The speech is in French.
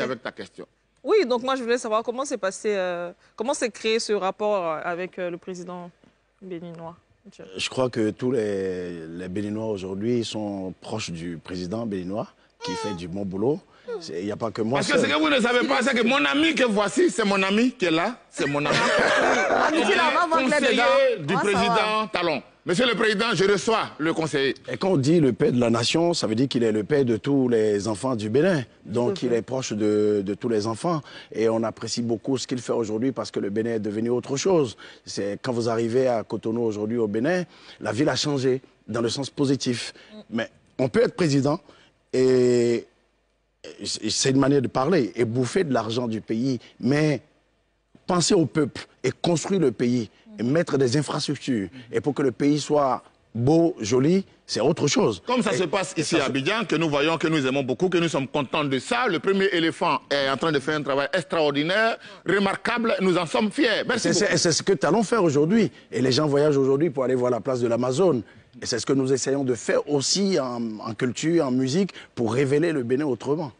avec ta question. Oui, donc moi je voulais savoir comment s'est passé, euh, comment s'est créé ce rapport euh, avec euh, le président béninois. Je crois que tous les, les Béninois aujourd'hui sont proches du président béninois qui fait du bon boulot. Il n'y a pas que moi. Parce que ce que vous ne savez pas, c'est que mon ami que voici, c'est mon ami qui est là, c'est mon ami. Ah, conseiller du président Talon. Monsieur le Président, je reçois le conseiller. Et quand on dit le père de la nation, ça veut dire qu'il est le père de tous les enfants du Bénin. Donc il est proche de, tous les enfants. Et on apprécie beaucoup ce qu'il fait aujourd'hui parce que le Bénin est devenu autre chose. C'est Quand vous arrivez à Cotonou aujourd'hui au Bénin, la ville a changé dans le sens positif. Mais on peut être président et c'est une manière de parler et bouffer de l'argent du pays. Mais penser au peuple et construire le pays mettre des infrastructures et pour que le pays soit beau, joli, c'est autre chose. Comme ça se passe ici à Abidjan, que nous voyons, que nous aimons beaucoup, que nous sommes contents de ça. Le premier éléphant est en train de faire un travail extraordinaire, remarquable, nous en sommes fiers. Merci C'est ce que nous allons faire aujourd'hui. Et les gens voyagent aujourd'hui pour aller voir la place de l'Amazon Et c'est ce que nous essayons de faire aussi en, en culture, en musique, pour révéler le Bénin autrement.